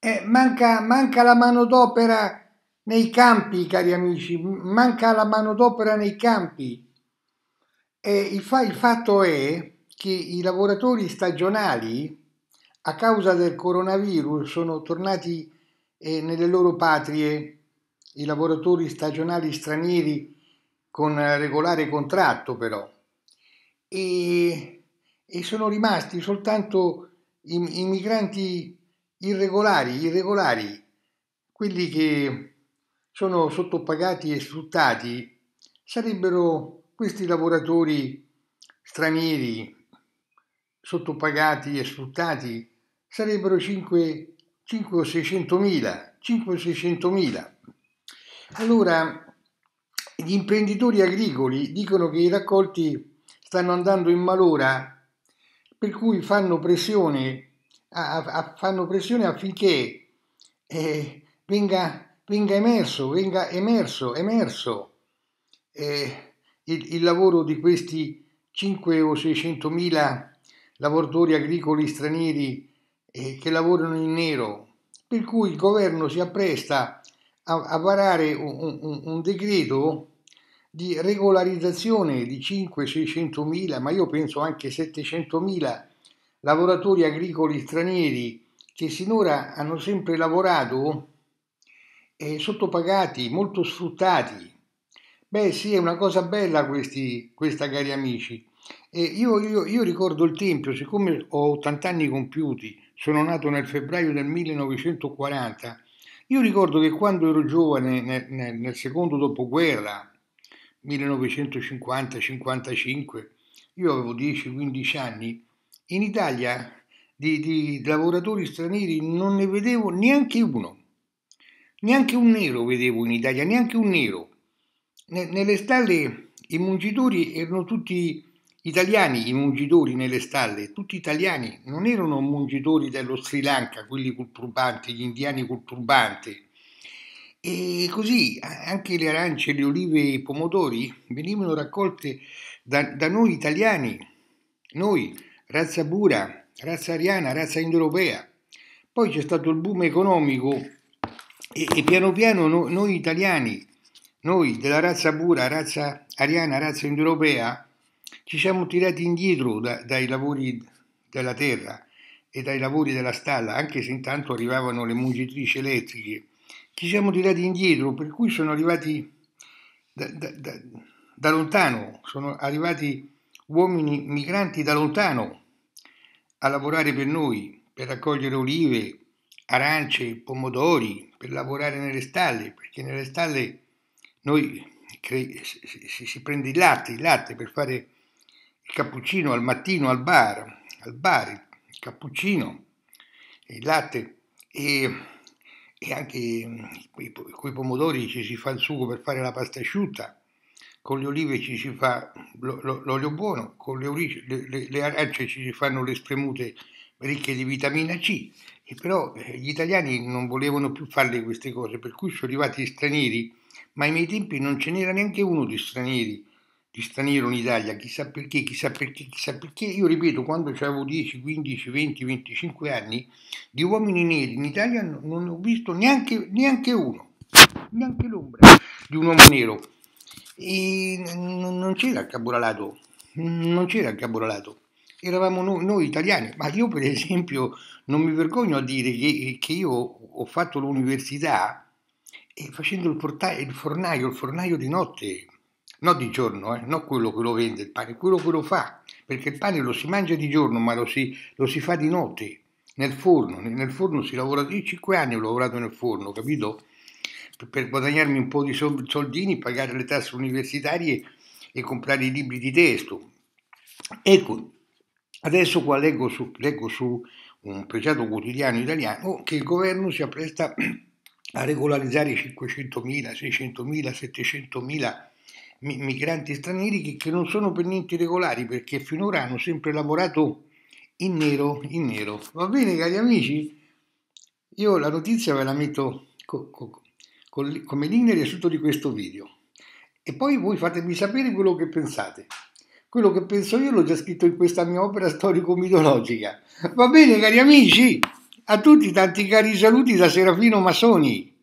Eh, manca, manca la manodopera nei campi, cari amici, manca la manodopera nei campi. E il, fa, il fatto è che i lavoratori stagionali, a causa del coronavirus, sono tornati eh, nelle loro patrie, i lavoratori stagionali stranieri con regolare contratto però, e, e sono rimasti soltanto i, i migranti irregolari, irregolari, quelli che sono sottopagati e sfruttati, sarebbero questi lavoratori stranieri, sottopagati e sfruttati, sarebbero 5, 5 o 600 mila, 5 o 600 mila. Allora, gli imprenditori agricoli dicono che i raccolti stanno andando in malora, per cui fanno pressione a, a, fanno pressione affinché eh, venga, venga, emerso, venga emerso, emerso eh, il, il, lavoro di questi 5 o 600 mila lavoratori agricoli stranieri eh, che lavorano in nero, per cui il governo si appresta a, a varare un, un, un decreto di regolarizzazione di 5-600 mila, ma io penso anche 700 mila lavoratori agricoli stranieri che sinora hanno sempre lavorato eh, sottopagati, molto sfruttati. Beh sì, è una cosa bella questi, questa, cari amici. Eh, io, io, io ricordo il tempo, siccome ho 80 anni compiuti, sono nato nel febbraio del 1940, io ricordo che quando ero giovane, nel, nel, nel secondo dopoguerra, 1950-55, io avevo 10-15 anni, in Italia di, di, lavoratori stranieri non ne vedevo neanche uno, neanche un nero vedevo in Italia, neanche un nero. Ne, nelle stalle i mungitori erano tutti italiani, i mungitori nelle stalle, tutti italiani, non erano mungitori dello Sri Lanka, quelli col turbante, gli indiani col turbante. E così anche le arance, le olive e i pomodori venivano raccolte da, da noi italiani, noi razza pura, razza ariana, razza indoeuropea. Poi c'è stato il boom economico e, e piano piano no, noi italiani, noi della razza pura, razza ariana, razza indoeuropea, ci siamo tirati indietro da, dai lavori della terra e dai lavori della stalla, anche se intanto arrivavano le mungitrici elettriche. Ci siamo tirati indietro, per cui sono arrivati da, da, da, da lontano, sono arrivati uomini migranti da lontano a lavorare per noi, per raccogliere olive, arance, pomodori, per lavorare nelle stalle, perché nelle stalle noi cre- si, si, prende il latte, il latte per fare il cappuccino al mattino al bar, al bar il cappuccino, il latte e, e anche mm, quei pomodori ci si fa il sugo per fare la pasta asciutta con le olive ci si fa l'olio buono, con le, orice, le, le, le arance ci si fanno le spremute ricche di vitamina C, e però eh, gli italiani non volevano più farle queste cose, per cui sono arrivati stranieri, ma ai miei tempi non ce n'era neanche uno di stranieri, di straniero in Italia, chissà perché, chissà perché, chissà perché, io ripeto, quando avevo 10, 15, 20, 25 anni, di uomini neri in Italia non ho visto neanche, neanche uno, neanche l'ombra di un uomo nero. E non c'era il caporalato, non c'era il caporalato. Eravamo noi, noi, italiani, ma io per esempio non mi vergogno a dire che, che io ho fatto l'università e eh, facendo il, porta- il fornaio, il fornaio di notte, non di giorno, eh, non quello che lo vende il pane, quello che lo fa, perché il pane lo si mangia di giorno, ma lo si, lo si fa di notte, nel forno, nel forno si lavora, io 5 anni ho lavorato nel forno, capito? per guadagnarmi un po' di soldini, pagare le tasse universitarie e comprare i libri di testo. Ecco, adesso qua leggo su, leggo su un pregiato quotidiano italiano che il governo si appresta a regolarizzare 500.000, 600.000, 700.000 migranti stranieri che, che, non sono per niente regolari perché finora hanno sempre lavorato in nero, in nero. Va bene cari amici? Io la notizia ve la metto co- co- come linea riassunto di questo video. E poi voi fatemi sapere quello che pensate. Quello che penso io l'ho già scritto in questa mia opera storico-mitologica. Va bene, cari amici? A tutti tanti cari saluti da Serafino Masoni.